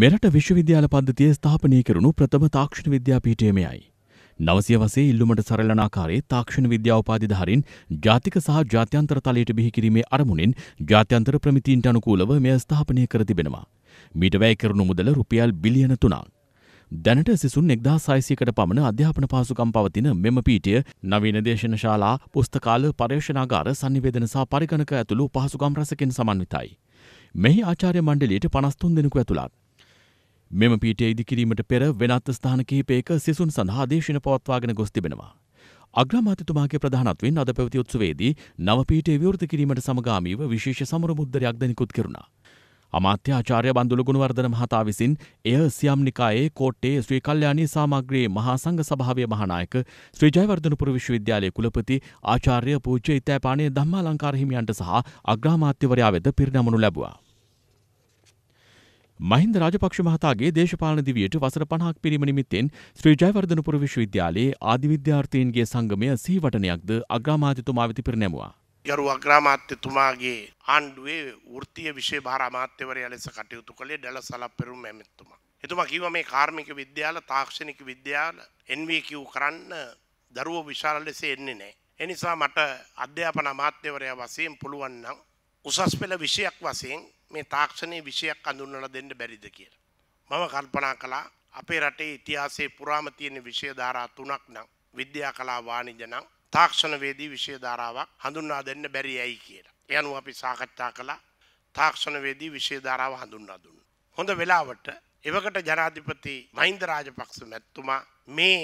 මෙරට විශ්වවිද්‍යාල පද්ධතිය ස්ථාපනය කරනු ප්‍රථම තාක්ෂණ විද්‍යාපීඨයමයයි. නවසය වසේ ඉල්ලුමට සරලනාකාරේ තාක්ෂණ විද්‍යාවපාධිධාරින් ජාතික සහ ජාත්‍යන්තර තලයට බිහිකිරීමේ අරමුණින් ජාත්‍යන්තර ප්‍රමිතීන්ට අනුකූලව මෙය ස්ථාපනය කර තිබෙනවා. මීට වැය කරනු මුදල රුපියල් බිලියන තුනක්. දැනට සිසුන් එක්දා සයිසියකට පමණ අධ්‍යාපන පාසුකම් පවතින මෙම පීටිය නවීන දේශන ශාලා පුස්තකාල පර්යේෂනාගාර සනිවේදන සහ පරිගණක ඇතුළු පහසුකම් රැසකින් සමන්විතයි. මෙහි ආචාර්ය මණ්ඩලයට පනස්තුන් දෙනෙකු ඇතුළත් මෙම පීටය ඉදිකිරීමට පෙර වෙනත් ස්ථාන කිහිපයක සිසුන් සඳහා දේශන පවත්වාගෙන ගොස් තිබෙනවා. අග්‍රමාත්‍යතුමාගේ ප්‍රධානත්වෙන් අද පැවති උත්සවේදී නවපීටේ විවෘත කිරීමට සමගාමීව විශේෂ සමර මුද්දරයක් ද නිකුත් කෙරුණා. අමාත්‍යාචාර්ය බන්දුල ගුණවර්ධන මහතා විසින් එය සියම් නිකායේ කෝට්ටේ ශ්‍රී කල්යාණී සාමග්‍රයේ මහා සංඝ සභාවේ මහානායක ශ්‍රී ජයවර්ධනපුර විශ්වවිද්‍යාලයේ කුලපති ආචාර්ය පූජ්‍ය ඉතෑපාණේ ධම්මාලංකාර හිමියන්ට සහ අග්‍රාමාත්‍යවරයා වෙත පිරිනමනු ලැබුවා. මහින්ද රාජපක්ෂ මහතාගේ දේශපාලන දිවියට වසර 50ක් පිරීම නිමිත්තෙන් ශ්‍රී ජයවර්ධනපුර විශ්වවිද්‍යාලයේ ආදි විද්‍යාර්ථීන්ගේ සංගමය සිහිවටනයක්ද අග්‍රාමාත්‍යතුමා වෙත පෙරණැමුවා. යරු අග්‍රාමාත්‍යතුමාගේ ආණ්ඩුවේ වෘත්තීය විෂය භාර අමාත්‍යවරයා ලෙස කටයුතු කළේ ඩැල සලප්පෙරුම් මැමැත්තුමා. එතුමා කිව්වා මේ කාර්මික විද්‍යාල තාක්ෂණික විද්‍යාල NVQ කරන්න දරුවෝ විශාල ලෙස එන්නේ නැහැ. ඒ නිසා මට අධ්‍යාපන අමාත්‍යවරයා වශයෙන් පුළුවන් නම් උසස් පෙළ විෂයක් වශයෙන් මේ තාක්ෂණයේ විෂයක් අඳුන්වලා දෙන්න බැරිද කියලා. මම කල්පනා කළා අපේ රටේ ඉතිහාසයේ පුරාම තියෙන විෂය ධාරා තුනක් නම් විද්‍යා කලා වාණිජ නම් තාක්ෂණවේදී විෂය ධාරාවක් හඳුන්වා දෙන්න බැරි ඇයි කියලා. ඒ අනුව අපි සාකච්ඡා කළා තාක්ෂණවේදී විෂය ධාරාව හඳුන්වා දුන්නා. හොඳ වෙලාවට එවකට ජනාධිපති මහින්ද රාජපක්ෂ මැතිතුමා මේ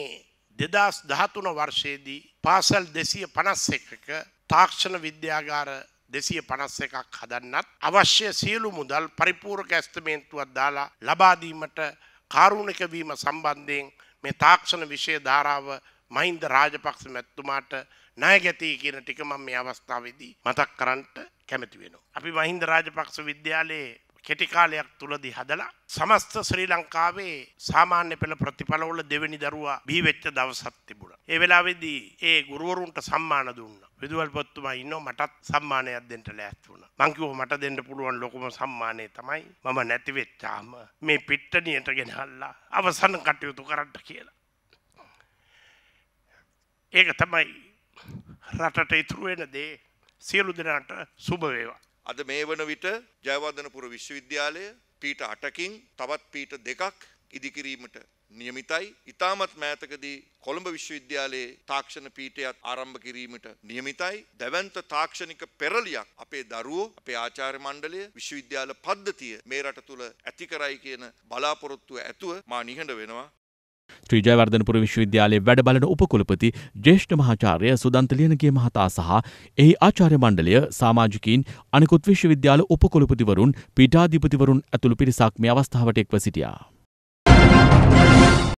2013 වර්ෂයේදී පාසල් 251ක තාක්ෂණ විද්‍යාගාර දෙසිය පනස් එකක් හදන්නත් අවශ්‍ය සියලු මුදල් පරිපූර්ක ඇස්තමේන්තුවත් දාලා ලබාදීමට කාරුණක වීම සම්බන්ධයෙන් මේ තාක්ෂණ විෂය ධාරාව මහින්ද රාජපක්ෂ මැත්තුමාට ණයගැතියි කියන ටික මම මේ අවස්ථාවේදී මතක් කරන්නට කැමති වෙනවා. අපි මහින්ද රාජපක්ෂ විද්‍යාලයේ කෙටි කාලයක් තුලදී හදලා සමස්ත ශ්‍රී ලංකාවේ සාමාන්‍ය පෙළ ප්‍රතිඵලවල දෙවෙනි දරුවා බිහි වෙච්ච දවසක් තිබුණා. ඒ වෙලාවේදී ඒ ගුරුවරුන්ට සම්මාන දුන්නා. විදුවල් පොත්තුමා ඉන්නෝ මටත් සම්මානයක් දෙන්න ලෑස්ති වුණා. මං කිව්වා මට දෙන්න පුළුවන් ලොකුම සම්මානය තමයි මම නැති වෙච්චාම මේ පිට්ටනියට ගෙනහල්ලා අවසන් කටයුතු කරන්න කියලා. ඒක තමයි රටට ඉතුරු වෙන දේ සියලු දෙනාට සුබ වේවා. අද මේ වන විට ජයවර්ධනපුර විශ්වවිද්‍යාලය පීට 8කින් තවත් පීට දෙකක් ඉදිකිරීමට නියමිතයි. ඉතාමත් මෑතකදී කොළඹ විශ්වවිද්‍යාලයේ තාක්ෂණ පීඨයත් ආරම්භ කිරීමට නියමිතයි. දැවැන්ත තාක්ෂණික පෙරලියක් අපේ දරුවෝ, අපේ ආචාර්ය මණ්ඩලය, විශ්වවිද්‍යාල පද්ධතිය මේ රට තුල ඇති කරයි කියන බලාපොරොත්තුව ඇතුව මා නිහඬ වෙනවා. ශ්‍රී ජයවර්ධනපුර විශ්වවිද්‍යාලයේ වැඩ බලන උපකුලපති ජ්‍යෙෂ්ඨ මහාචාර්ය සුදන්ත ලියනගේ මහතා සහ එහි ආචාර්ය මණ්ඩලය සාමාජිකයින් අනෙකුත් විශ්වවිද්‍යාල උපකුලපතිවරුන් පීඨාධිපතිවරුන් ඇතුළු පිරිසක් මේ අවස්ථාවට එක්ව සිටියා.